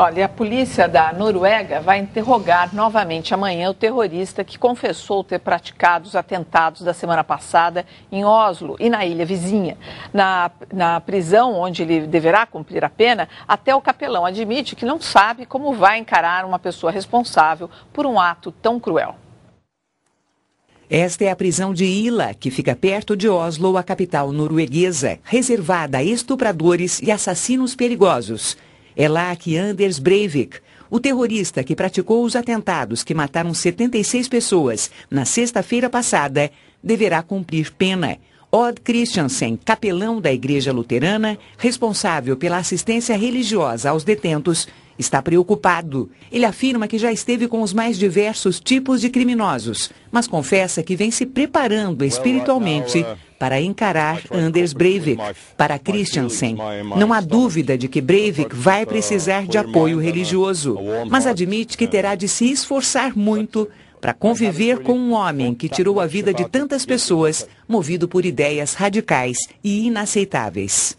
Olha, a polícia da Noruega vai interrogar novamente amanhã o terrorista que confessou ter praticado os atentados da semana passada em Oslo e na ilha vizinha. Na, na prisão, onde ele deverá cumprir a pena, até o capelão admite que não sabe como vai encarar uma pessoa responsável por um ato tão cruel. Esta é a prisão de Ila, que fica perto de Oslo, a capital norueguesa, reservada a estupradores e assassinos perigosos. É lá que Anders Breivik, o terrorista que praticou os atentados que mataram 76 pessoas na sexta-feira passada, deverá cumprir pena. Odd Christiansen, capelão da Igreja Luterana, responsável pela assistência religiosa aos detentos, está preocupado. Ele afirma que já esteve com os mais diversos tipos de criminosos, mas confessa que vem se preparando espiritualmente uh, para encarar Anders Breivik, para Christiansen. Não há dúvida de que Breivik vai uh, precisar de apoio uh, religioso, mas admite que terá de se esforçar muito para conviver com um homem que tirou a vida de tantas pessoas, movido por ideias radicais e inaceitáveis.